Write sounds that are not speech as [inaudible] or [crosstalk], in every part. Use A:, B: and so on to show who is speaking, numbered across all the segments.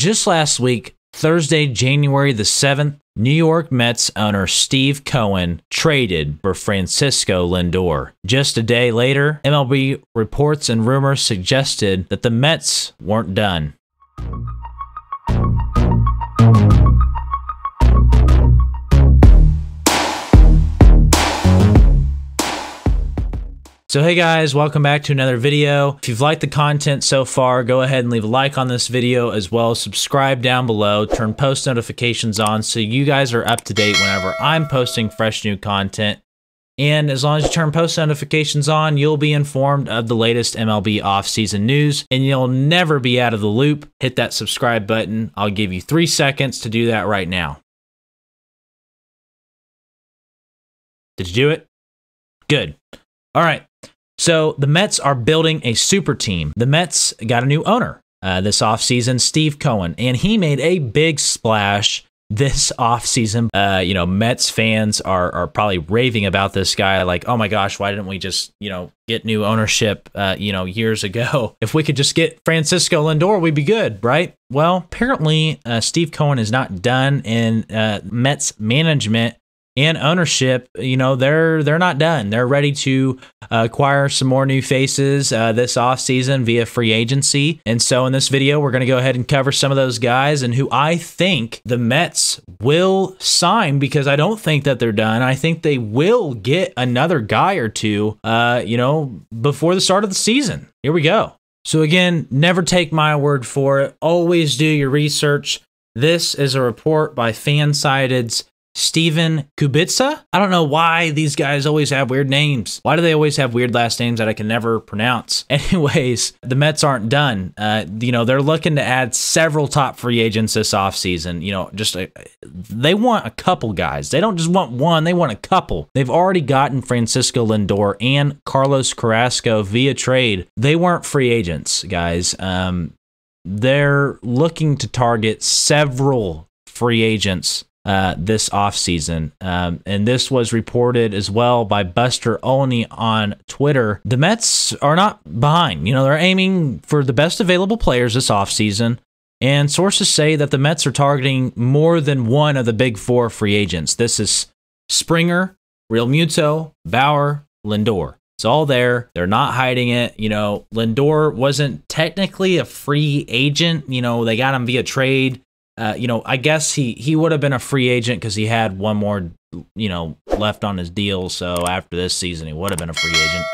A: Just last week, Thursday, January the 7th, New York Mets owner Steve Cohen traded for Francisco Lindor. Just a day later, MLB reports and rumors suggested that the Mets weren't done. So hey guys, welcome back to another video. If you've liked the content so far, go ahead and leave a like on this video as well subscribe down below, turn post notifications on so you guys are up to date whenever I'm posting fresh new content. And as long as you turn post notifications on, you'll be informed of the latest MLB offseason news and you'll never be out of the loop. Hit that subscribe button. I'll give you three seconds to do that right now. Did you do it? Good. All right. So the Mets are building a super team. The Mets got a new owner uh, this offseason, Steve Cohen, and he made a big splash this [laughs] offseason. Uh, you know, Mets fans are, are probably raving about this guy like, oh my gosh, why didn't we just, you know, get new ownership, uh, you know, years ago? [laughs] If we could just get Francisco Lindor, we'd be good, right? Well, apparently uh, Steve Cohen is not done, and uh, Mets management and ownership, you know, they're they're not done. They're ready to uh, acquire some more new faces uh, this offseason via free agency. And so in this video, we're going to go ahead and cover some of those guys and who I think the Mets will sign because I don't think that they're done. I think they will get another guy or two, uh, you know, before the start of the season. Here we go. So again, never take my word for it. Always do your research. This is a report by Fansided's Steven Kubica. I don't know why these guys always have weird names. Why do they always have weird last names that I can never pronounce? [laughs] Anyways, the Mets aren't done. Uh, you know, they're looking to add several top free agents this offseason. You know, just a, uh, they want a couple guys. They don't just want one, they want a couple. They've already gotten Francisco Lindor and Carlos Carrasco via trade. They weren't free agents, guys. Um, they're looking to target several free agents uh, this offseason. Um, and this was reported as well by Buster Olney on Twitter. The Mets are not behind. You know, they're aiming for the best available players this offseason. And sources say that the Mets are targeting more than one of the big four free agents. This is Springer, Real Muto, Bauer, Lindor. It's all there. They're not hiding it. You know, Lindor wasn't technically a free agent. You know, they got him via trade. Uh, you know, I guess he he would have been a free agent because he had one more, you know, left on his deal. So after this season, he would have been a free agent.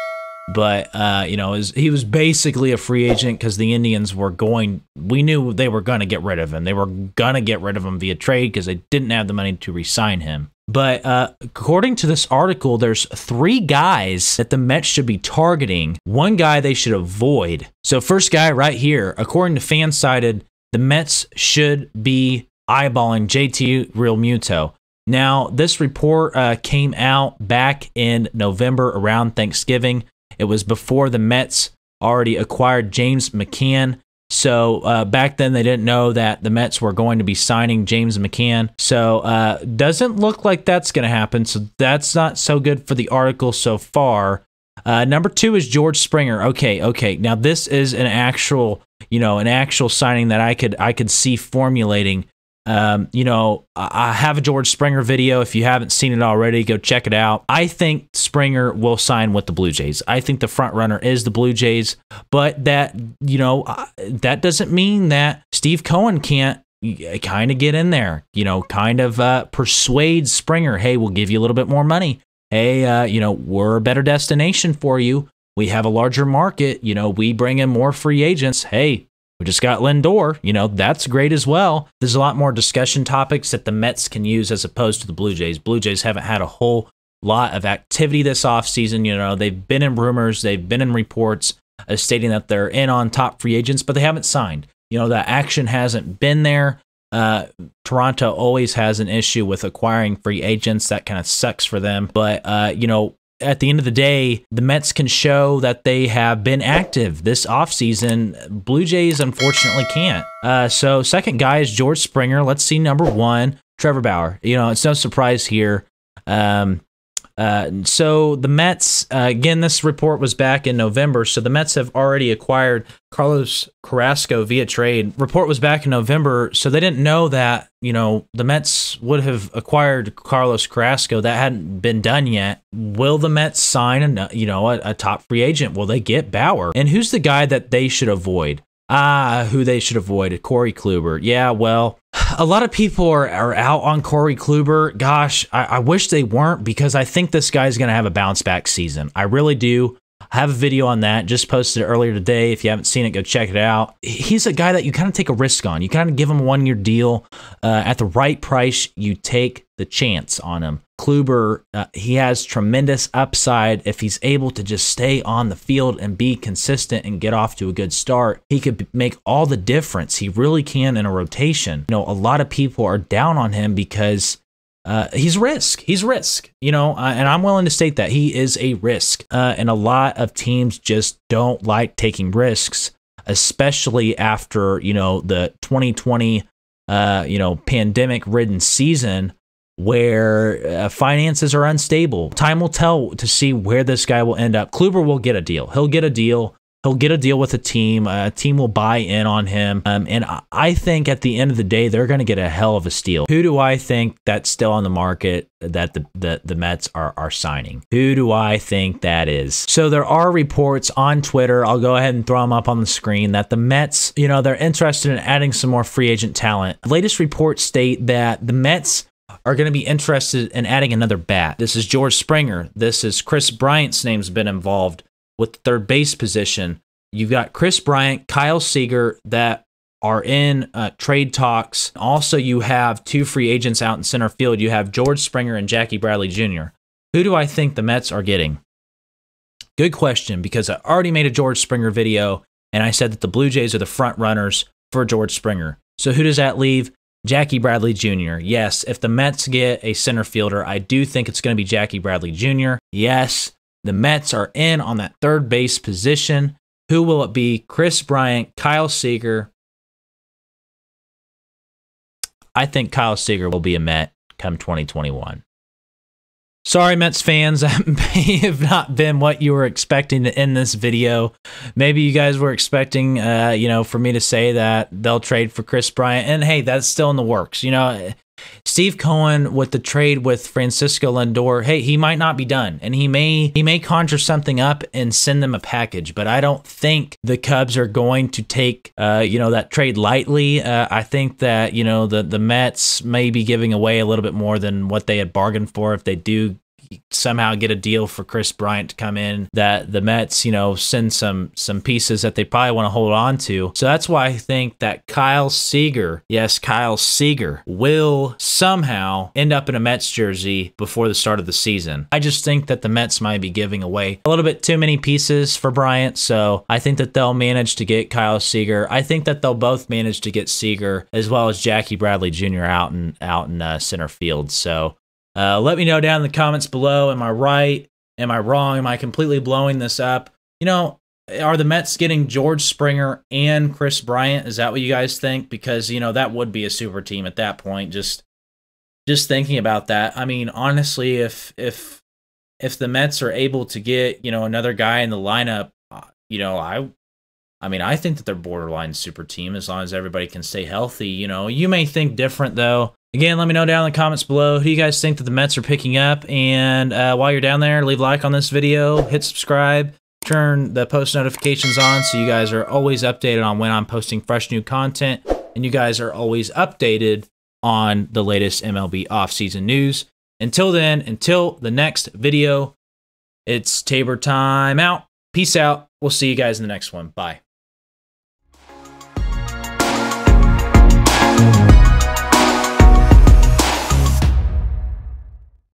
A: But uh, you know, was, he was basically a free agent because the Indians were going. We knew they were going to get rid of him. They were going to get rid of him via trade because they didn't have the money to re-sign him. But uh, according to this article, there's three guys that the Mets should be targeting. One guy they should avoid. So first guy right here, according to FanSided, the Mets should be eyeballing JT Realmuto. Now, this report uh, came out back in November around Thanksgiving. It was before the Mets already acquired James McCann. So uh, back then, they didn't know that the Mets were going to be signing James McCann. So uh, doesn't look like that's going to happen. So that's not so good for the article so far. Uh, number two is George Springer. Okay, okay. Now this is an actual you know, an actual signing that I could I could see formulating. Um, you know, I have a George Springer video. If you haven't seen it already, go check it out. I think Springer will sign with the Blue Jays. I think the front runner is the Blue Jays, but that you know that doesn't mean that Steve Cohen can't kind of get in there. You know, kind of uh, persuade Springer, hey, we'll give you a little bit more money. Hey, uh, you know, we're a better destination for you we have a larger market. You know, we bring in more free agents. Hey, we just got Lindor. You know, that's great as well. There's a lot more discussion topics that the Mets can use as opposed to the Blue Jays. Blue Jays haven't had a whole lot of activity this offseason. You know, they've been in rumors, they've been in reports uh, stating that they're in on top free agents, but they haven't signed. You know, that action hasn't been there. Uh, Toronto always has an issue with acquiring free agents. That kind of sucks for them. But, uh, you know, at the end of the day, the Mets can show that they have been active this offseason. Blue Jays, unfortunately, can't. Uh, so, second guy is George Springer. Let's see number one, Trevor Bauer. You know, it's no surprise here. Um, uh, so the Mets, uh, again, this report was back in November. So the Mets have already acquired Carlos Carrasco via trade. Report was back in November, so they didn't know that you know the Mets would have acquired Carlos Carrasco. That hadn't been done yet. Will the Mets sign a you know a, a top free agent? Will they get Bauer? And who's the guy that they should avoid? Ah, who they should avoid? Corey Kluber. Yeah, well, a lot of people are, are out on Corey Kluber. Gosh, I, I wish they weren't because I think this guy's going to have a bounce back season. I really do. I have a video on that. Just posted it earlier today. If you haven't seen it, go check it out. He's a guy that you kind of take a risk on. You kind of give him one year deal uh, at the right price. You take the chance on him. Kluber, uh, he has tremendous upside. If he's able to just stay on the field and be consistent and get off to a good start, he could make all the difference. He really can in a rotation. You know, a lot of people are down on him because uh, he's risk. He's risk, you know, uh, and I'm willing to state that he is a risk. Uh, and a lot of teams just don't like taking risks, especially after, you know, the 2020, uh, you know, pandemic ridden season where uh, finances are unstable. Time will tell to see where this guy will end up. Kluber will get a deal. He'll get a deal. He'll get a deal with a team. A team will buy in on him. Um, and I think at the end of the day, they're going to get a hell of a steal. Who do I think that's still on the market that the, the, the Mets are, are signing? Who do I think that is? So there are reports on Twitter. I'll go ahead and throw them up on the screen that the Mets, you know, they're interested in adding some more free agent talent. The latest reports state that the Mets are going to be interested in adding another bat. This is George Springer. This is Chris Bryant's name's been involved with the third base position. You've got Chris Bryant, Kyle Seager that are in uh, trade talks. Also, you have two free agents out in center field. You have George Springer and Jackie Bradley Jr. Who do I think the Mets are getting? Good question because I already made a George Springer video and I said that the Blue Jays are the front runners for George Springer. So who does that leave? Jackie Bradley Jr. Yes, if the Mets get a center fielder, I do think it's going to be Jackie Bradley Jr. Yes, the Mets are in on that third base position. Who will it be? Chris Bryant, Kyle Seager. I think Kyle Seager will be a Met come 2021. Sorry, Mets fans, [laughs] that may have not been what you were expecting to end this video. Maybe you guys were expecting, uh, you know, for me to say that they'll trade for Chris Bryant. And hey, that's still in the works. You know, Steve Cohen with the trade with Francisco Lindor, hey, he might not be done and he may he may conjure something up and send them a package, but I don't think the Cubs are going to take uh, you know that trade lightly. Uh, I think that you know the the Mets may be giving away a little bit more than what they had bargained for if they do somehow get a deal for Chris Bryant to come in, that the Mets, you know, send some some pieces that they probably want to hold on to. So that's why I think that Kyle Seager, yes, Kyle Seager, will somehow end up in a Mets jersey before the start of the season. I just think that the Mets might be giving away a little bit too many pieces for Bryant, so I think that they'll manage to get Kyle Seager. I think that they'll both manage to get Seager as well as Jackie Bradley Jr. out and out in uh, center field. So uh, let me know down in the comments below. Am I right? Am I wrong? Am I completely blowing this up? You know, are the Mets getting George Springer and Chris Bryant? Is that what you guys think? Because you know that would be a super team at that point. Just, just thinking about that. I mean, honestly, if if if the Mets are able to get you know another guy in the lineup, uh, you know I I mean, I think that they're borderline super team as long as everybody can stay healthy. You know, you may think different though. Again, let me know down in the comments below who you guys think that the Mets are picking up. And uh, while you're down there, leave a like on this video, hit subscribe, turn the post notifications on so you guys are always updated on when I'm posting fresh new content and you guys are always updated on the latest MLB offseason news. Until then, until the next video, it's Tabor time out. Peace out. We'll see you guys in the next one. Bye.